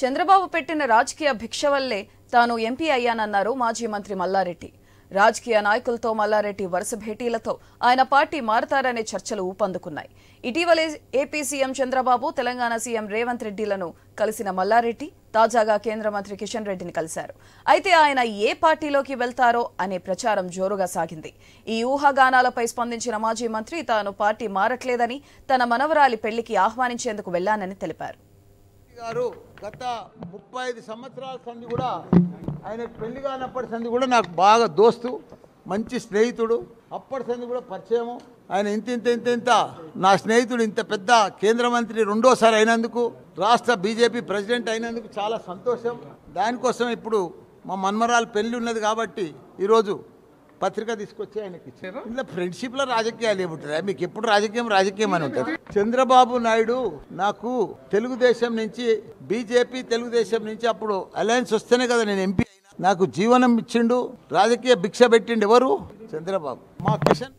చంద్రబాబు పెట్టిన రాజకీయ భిక్ష వల్లే తాను ఎంపీ అయ్యానన్నారు మాజీ మంత్రి మల్లారెడ్డి రాజకీయ నాయకులతో మల్లారెడ్డి వరుస భేటీలతో ఆయన పార్టీ మారతారనే చర్చలు ఊపందుకున్నాయి ఇటీవలే AP CM Chandrababu Telangana CM Revanth రెడ్డిలను కలిసిన మల్లారెడ్డి తాజాగా కేంద్ర మంత్రి కిషన్ రెడ్డిని కలిశారు అయితే ఆయన ఏ పార్టీలోకి వెళ్తారో అనే ప్రచారం జోరుగా సాగింది ఈ ఊహాగానాలపై స్పందించిన మాజీ మంత్రి తాను పార్టీ మారట్లేదని తన మనవరాలి పెళ్లికి ఆహ్వానించేందుకు వెళ్లానని తెలిపారు గారు గత ముప్పై ఐదు సంవత్సరాల సంధి కూడా ఆయన పెళ్లి కానప్పటి సంది కూడా నాకు బాగా దోస్తు మంచి స్నేహితుడు అప్పటి సంధి కూడా పరిచయము ఆయన ఇంత ఇంత ఇంత ఇంత నా స్నేహితుడు ఇంత పెద్ద కేంద్ర మంత్రి రెండోసారి అయినందుకు రాష్ట్ర బీజేపీ ప్రెసిడెంట్ అయినందుకు చాలా సంతోషం దానికోసం ఇప్పుడు మా మన్మరాలు పెళ్ళి ఉన్నది కాబట్టి ఈరోజు పత్రిక తీసుకొచ్చి ఆయనకి ఇందులో ఫ్రెండ్షిప్ ఫ్రెండ్షిప్లో రాజకీయాలు ఏముంటారా మీకు ఎప్పుడు రాజకీయం రాజకీయం అని ఉంటుంది చంద్రబాబు నాయుడు నాకు తెలుగుదేశం నుంచి బీజేపీ తెలుగుదేశం నుంచి అప్పుడు అలయన్స్ వస్తేనే కదా నేను ఎంపీ నాకు జీవనం ఇచ్చిండు రాజకీయ భిక్ష పెట్టిండు ఎవరు చంద్రబాబు మా కిషన్